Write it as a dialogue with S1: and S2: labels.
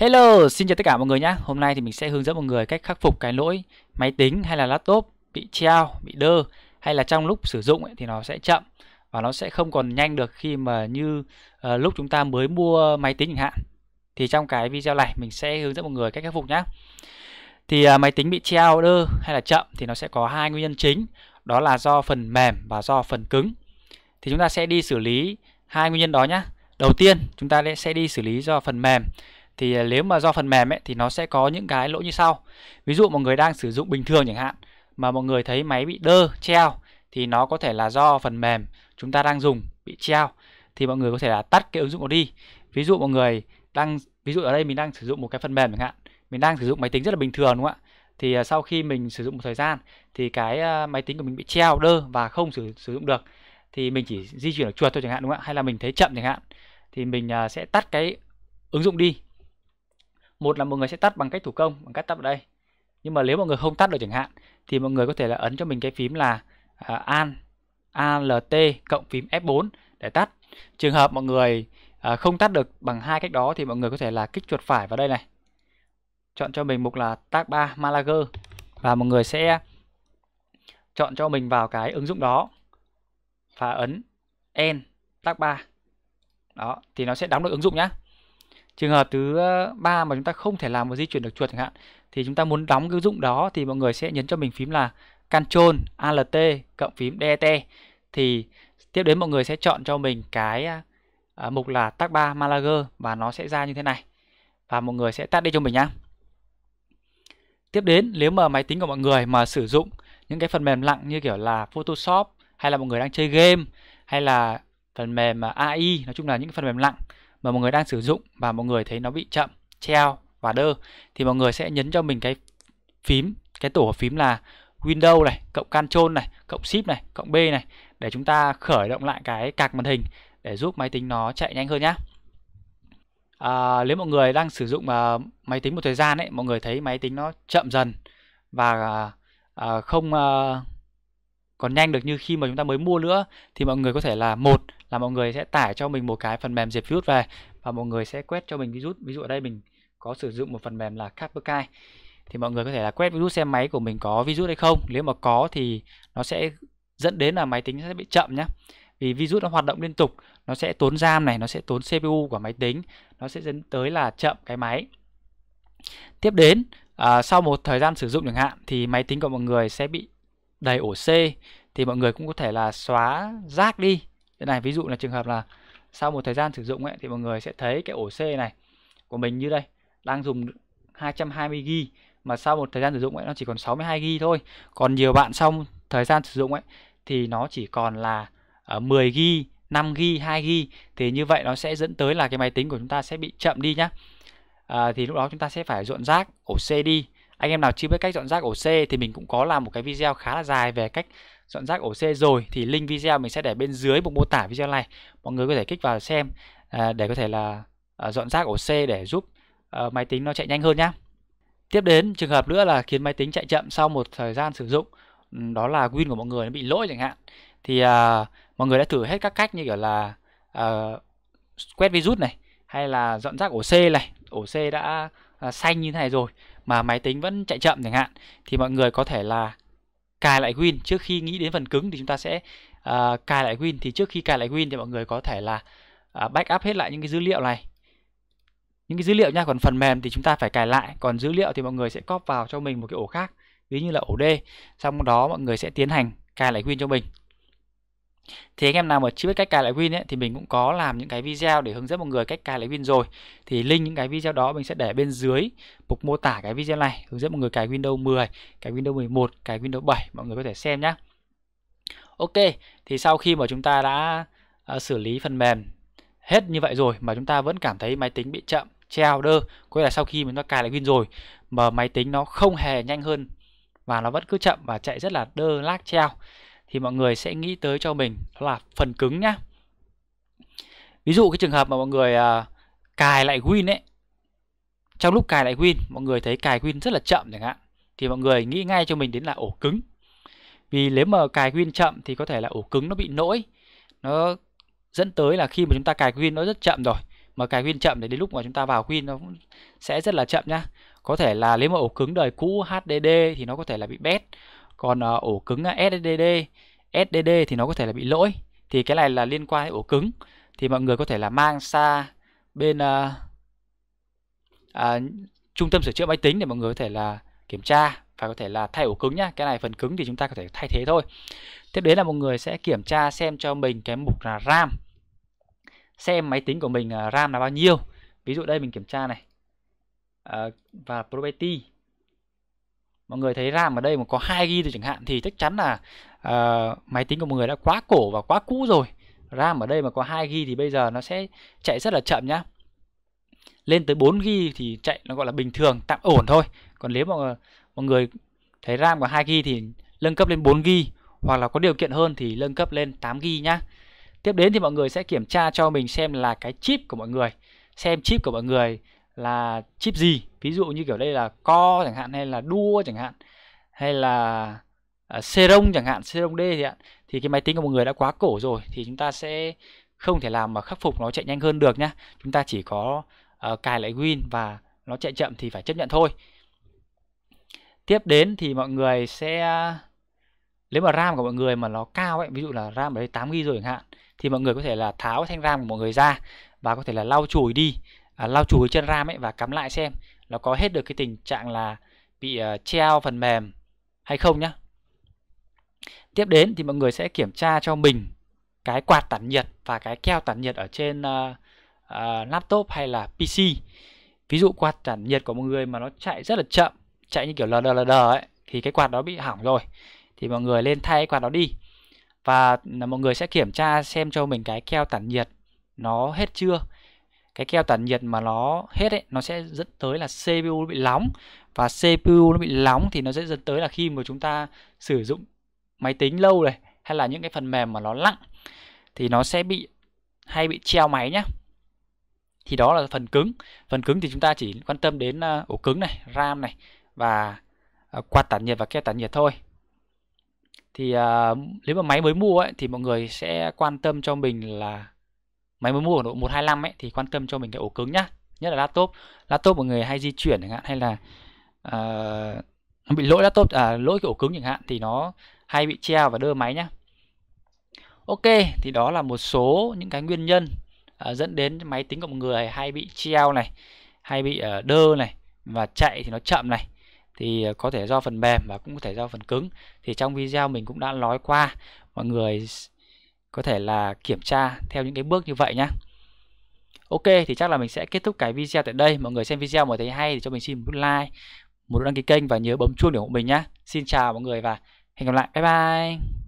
S1: Hello, xin chào tất cả mọi người nhé. Hôm nay thì mình sẽ hướng dẫn mọi người cách khắc phục cái lỗi máy tính hay là laptop bị treo, bị đơ hay là trong lúc sử dụng ấy, thì nó sẽ chậm và nó sẽ không còn nhanh được khi mà như uh, lúc chúng ta mới mua máy tính chẳng hạn. Thì trong cái video này mình sẽ hướng dẫn mọi người cách khắc phục nhé. Thì uh, máy tính bị treo, đơ hay là chậm thì nó sẽ có hai nguyên nhân chính, đó là do phần mềm và do phần cứng. Thì chúng ta sẽ đi xử lý hai nguyên nhân đó nhé. Đầu tiên, chúng ta sẽ đi xử lý do phần mềm thì à, nếu mà do phần mềm ấy thì nó sẽ có những cái lỗi như sau ví dụ mọi người đang sử dụng bình thường chẳng hạn mà mọi người thấy máy bị đơ treo thì nó có thể là do phần mềm chúng ta đang dùng bị treo thì mọi người có thể là tắt cái ứng dụng đó đi ví dụ mọi người đang ví dụ ở đây mình đang sử dụng một cái phần mềm chẳng hạn mình đang sử dụng máy tính rất là bình thường đúng không ạ thì à, sau khi mình sử dụng một thời gian thì cái à, máy tính của mình bị treo đơ và không sử, sử dụng được thì mình chỉ di chuyển ở chuột thôi chẳng hạn đúng không ạ hay là mình thấy chậm chẳng hạn thì mình sẽ tắt cái ứng dụng đi một là mọi người sẽ tắt bằng cách thủ công bằng cách tắt vào đây nhưng mà nếu mọi người không tắt được chẳng hạn thì mọi người có thể là ấn cho mình cái phím là à, an alt cộng phím F4 để tắt trường hợp mọi người à, không tắt được bằng hai cách đó thì mọi người có thể là kích chuột phải vào đây này chọn cho mình mục là tag 3 Malager và mọi người sẽ chọn cho mình vào cái ứng dụng đó và ấn n tag 3 đó thì nó sẽ đóng được ứng dụng nhá trường hợp thứ ờ, ba mà chúng ta không thể làm một di chuyển được chuột chẳng hạn thì chúng ta muốn đóng cái ứng dụng đó thì mọi người sẽ nhấn cho mình phím là Ctrl Alt cộng phím DET thì tiếp đến mọi người sẽ chọn cho mình cái ờ, ờ, mục là tag 3 Malager và nó sẽ ra như thế này và mọi người sẽ tắt đi cho mình nhá tiếp đến nếu mà máy tính của mọi người mà sử dụng những cái phần mềm lặng như kiểu là Photoshop hay là mọi người đang chơi game hay là phần mềm AI nói chung là những phần mềm lặng mà mọi người đang sử dụng và mọi người thấy nó bị chậm, treo và đơ thì mọi người sẽ nhấn cho mình cái phím, cái tổ phím là Windows này, cộng Ctrl này, cộng Shift này, cộng B này để chúng ta khởi động lại cái cạc màn hình để giúp máy tính nó chạy nhanh hơn nhé. À, nếu mọi người đang sử dụng uh, máy tính một thời gian ấy, mọi người thấy máy tính nó chậm dần và uh, không uh, còn nhanh được như khi mà chúng ta mới mua nữa thì mọi người có thể là một là mọi người sẽ tải cho mình một cái phần mềm diệt virus về và mọi người sẽ quét cho mình virus ví dụ ở đây mình có sử dụng một phần mềm là Kaspersky thì mọi người có thể là quét virus xe máy của mình có virus hay không nếu mà có thì nó sẽ dẫn đến là máy tính sẽ bị chậm nhé vì virus nó hoạt động liên tục nó sẽ tốn RAM này nó sẽ tốn CPU của máy tính nó sẽ dẫn tới là chậm cái máy tiếp đến à, sau một thời gian sử dụng chẳng hạn thì máy tính của mọi người sẽ bị đầy ổ C thì mọi người cũng có thể là xóa rác đi Thế này ví dụ là trường hợp là sau một thời gian sử dụng ấy, thì mọi người sẽ thấy cái ổ C này của mình như đây đang dùng 220GB mà sau một thời gian sử dụng ấy, nó chỉ còn 62GB thôi còn nhiều bạn xong thời gian sử dụng ấy thì nó chỉ còn là 10GB 5GB 2GB thì như vậy nó sẽ dẫn tới là cái máy tính của chúng ta sẽ bị chậm đi nhá à, thì lúc đó chúng ta sẽ phải dọn rác ổ C đi anh em nào chưa biết cách dọn rác ổ C thì mình cũng có làm một cái video khá là dài về cách dọn rác ổ C rồi thì link video mình sẽ để bên dưới một mô tả video này mọi người có thể kích vào xem à, để có thể là à, dọn rác ổ C để giúp à, máy tính nó chạy nhanh hơn nhá tiếp đến trường hợp nữa là khiến máy tính chạy chậm sau một thời gian sử dụng đó là win của mọi người nó bị lỗi chẳng hạn thì à, mọi người đã thử hết các cách như kiểu là à, quét virus này hay là dọn rác ổ C này ổ C đã à, xanh như thế này rồi mà máy tính vẫn chạy chậm chẳng hạn thì mọi người có thể là cài lại Win trước khi nghĩ đến phần cứng thì chúng ta sẽ uh, cài lại Win thì trước khi cài lại Win thì mọi người có thể là uh, backup hết lại những cái dữ liệu này những cái dữ liệu nha còn phần mềm thì chúng ta phải cài lại còn dữ liệu thì mọi người sẽ cóp vào cho mình một cái ổ khác ví như là ổ D xong đó mọi người sẽ tiến hành cài lại Win cho mình thì anh em nào mà chưa biết cách cài lại Win ấy, thì mình cũng có làm những cái video để hướng dẫn mọi người cách cài lại Win rồi thì link những cái video đó mình sẽ để bên dưới mục mô tả cái video này hướng dẫn mọi người cài Windows 10 cài Windows 11 cài Windows 7 mọi người có thể xem nhé Ok thì sau khi mà chúng ta đã uh, xử lý phần mềm hết như vậy rồi mà chúng ta vẫn cảm thấy máy tính bị chậm treo đơ có nghĩa là sau khi mình đã cài lại Win rồi mà máy tính nó không hề nhanh hơn và nó vẫn cứ chậm và chạy rất là đơ lag treo thì mọi người sẽ nghĩ tới cho mình đó là phần cứng nhá ví dụ cái trường hợp mà mọi người à, cài lại win ấy trong lúc cài lại win mọi người thấy cài win rất là chậm chẳng hạn thì mọi người nghĩ ngay cho mình đến là ổ cứng vì nếu mà cài win chậm thì có thể là ổ cứng nó bị nỗi nó dẫn tới là khi mà chúng ta cài win nó rất chậm rồi mà cài win chậm thì đến lúc mà chúng ta vào win nó cũng sẽ rất là chậm nhá có thể là nếu mà ổ cứng đời cũ HDD thì nó có thể là bị bét còn ờ, ổ cứng SSD SDD thì nó có thể là bị lỗi thì cái này là liên quan đến ổ cứng thì mọi người có thể là mang xa bên uh, uh, trung tâm sửa chữa máy tính để mọi người có thể là kiểm tra và có thể là thay ổ cứng nhá cái này phần cứng thì chúng ta có thể thay thế thôi tiếp đến là mọi người sẽ kiểm tra xem cho mình cái mục là RAM xem máy tính của mình ờ, RAM là bao nhiêu ví dụ đây mình kiểm tra này uh, và property mọi người thấy RAM ở đây mà có 2 GB thì chẳng hạn thì chắc chắn là uh, máy tính của mọi người đã quá cổ và quá cũ rồi RAM ở đây mà có 2 GB thì bây giờ nó sẽ chạy rất là chậm nhá lên tới 4 GB thì chạy nó gọi là bình thường tạm ổn thôi còn nếu mà mọi người thấy RAM của 2 GB thì nâng cấp lên 4 GB hoặc là có điều kiện hơn thì nâng cấp lên 8 GB nhá tiếp đến thì mọi người sẽ kiểm tra cho mình xem là cái chip của mọi người xem chip của mọi người là chip gì ví dụ như kiểu đây là co chẳng hạn hay là đua chẳng hạn hay là uh, chẳng hạn serum d thì thì cái máy tính của một người đã quá cổ rồi thì chúng ta sẽ không thể làm mà khắc phục nó chạy nhanh hơn được nhá chúng ta chỉ có uh, cài lại win và nó chạy chậm thì phải chấp nhận thôi tiếp đến thì mọi người sẽ nếu mà ram của mọi người mà nó cao ấy ví dụ là ram ở đây 8 g rồi chẳng hạn thì mọi người có thể là tháo thanh ram của mọi người ra và có thể là lau chùi đi à, lau chùi chân RAM ấy và cắm lại xem nó có hết được cái tình trạng là bị uh, treo phần mềm hay không nhá. Tiếp đến thì mọi người sẽ kiểm tra cho mình cái quạt tản nhiệt và cái keo tản nhiệt ở trên uh, uh, laptop hay là PC. Ví dụ quạt tản nhiệt của mọi người mà nó chạy rất là chậm, chạy như kiểu lờ đờ lờ đờ ấy thì cái quạt đó bị hỏng rồi. Thì mọi người lên thay cái quạt đó đi. Và mọi người sẽ kiểm tra xem cho mình cái keo tản nhiệt nó hết chưa cái keo tản nhiệt mà nó hết ấy nó sẽ dẫn tới là CPU nó bị nóng và CPU nó bị nóng thì nó sẽ dẫn tới là khi mà chúng ta sử dụng máy tính lâu này hay là những cái phần mềm mà nó lặng thì nó sẽ bị hay bị treo máy nhá thì đó là phần cứng phần cứng thì chúng ta chỉ quan tâm đến ờ, ổ cứng này ram này và ờ, quạt tản nhiệt và keo tản nhiệt thôi thì uh, nếu mà máy mới mua ấy, thì mọi người sẽ quan tâm cho mình là máy mới mua ở độ 125 ấy thì quan tâm cho mình cái ổ cứng nhá nhất là laptop laptop mọi người hay di chuyển chẳng hạn hay là uh, bị lỗi laptop à lỗi cái ổ cứng chẳng hạn thì nó hay bị treo và đơ máy nhá ok thì đó là một số những cái nguyên nhân uh, dẫn đến máy tính của mọi người hay bị treo này hay bị uh, đơ này và chạy thì nó chậm này thì ờ, có thể do phần mềm và cũng có thể do phần cứng thì trong video mình cũng đã nói qua mọi người có thể là kiểm tra theo những cái bước như vậy nhá Ok thì chắc là mình sẽ kết thúc cái video tại đây Mọi người xem video mà thấy hay thì cho mình xin một like Một đăng ký kênh và nhớ bấm chuông để ủng hộ mình nhé Xin chào mọi người và hẹn gặp lại Bye bye